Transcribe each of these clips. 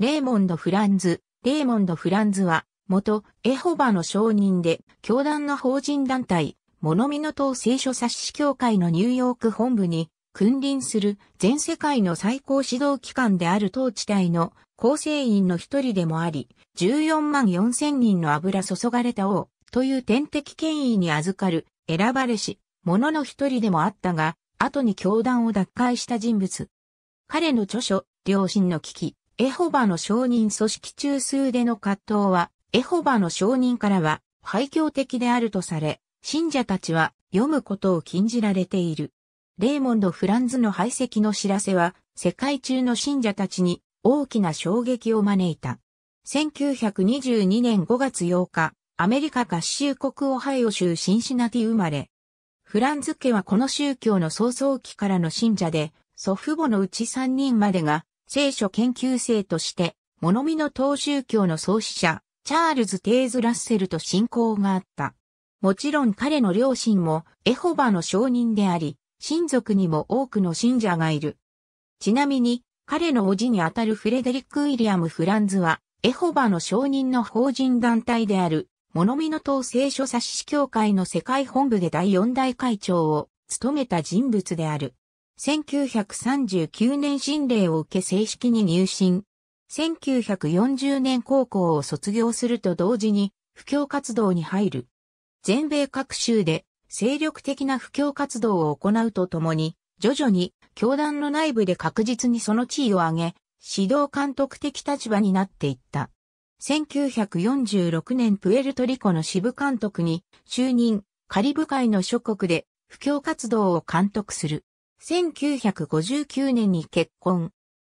レーモンド・フランズ。レーモンド・フランズは、元、エホバの証人で、教団の法人団体、モノミノ島聖書冊子協会のニューヨーク本部に、君臨する全世界の最高指導機関である当地帯の構成員の一人でもあり、14万4千人の油注がれた王という天敵権威に預かる選ばれし者の一人でもあったが、後に教団を脱会した人物。彼の著書、両親の危機エホバの証人組織中枢での葛藤は、エホバの証人からは、廃墟的であるとされ、信者たちは読むことを禁じられている。レーモンド・フランズの排斥の知らせは、世界中の信者たちに大きな衝撃を招いた。1922年5月8日、アメリカ合衆国オハイオ州シンシナティ生まれ。フランズ家はこの宗教の創造期からの信者で、祖父母のうち3人までが聖書研究生として、物見の党宗教の創始者、チャールズ・テイズ・ラッセルと親交があった。もちろん彼の両親もエホバの証人であり、親族にも多くの信者がいる。ちなみに、彼の叔父にあたるフレデリック・ウィリアム・フランズは、エホバの証人の法人団体である、モノミノ島聖書冊子協会の世界本部で第4代会長を務めた人物である。1939年新令を受け正式に入信。1940年高校を卒業すると同時に、布教活動に入る。全米各州で精力的な布教活動を行うとともに、徐々に教団の内部で確実にその地位を上げ、指導監督的立場になっていった。1946年プエルトリコの支部監督に就任、カリブ海の諸国で布教活動を監督する。1959年に結婚。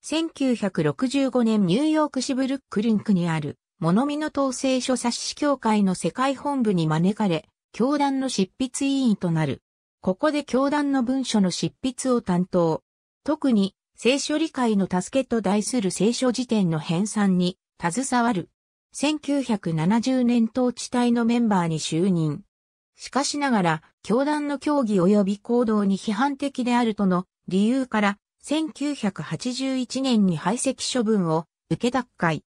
1965年ニューヨークシブルックリンクにある、物見の統制書冊子協会の世界本部に招かれ、教団の執筆委員となる。ここで教団の文書の執筆を担当。特に、聖書理解の助けと題する聖書辞典の編纂に携わる。1970年統治体のメンバーに就任。しかしながら、教団の教義及び行動に批判的であるとの理由から、1981年に排斥処分を受け脱会。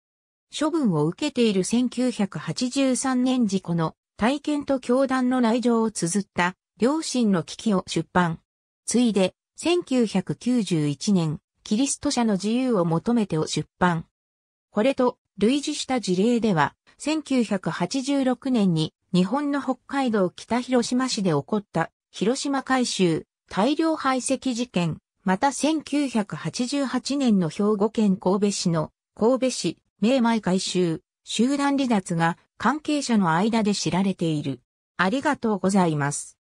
処分を受けている1983年時この体験と教団の内情を綴った両親の危機を出版。ついで、1991年、キリスト者の自由を求めてを出版。これと類似した事例では、1986年に日本の北海道北広島市で起こった広島改修大量排斥事件、また1988年の兵庫県神戸市の神戸市名前改修集団離脱が関係者の間で知られている。ありがとうございます。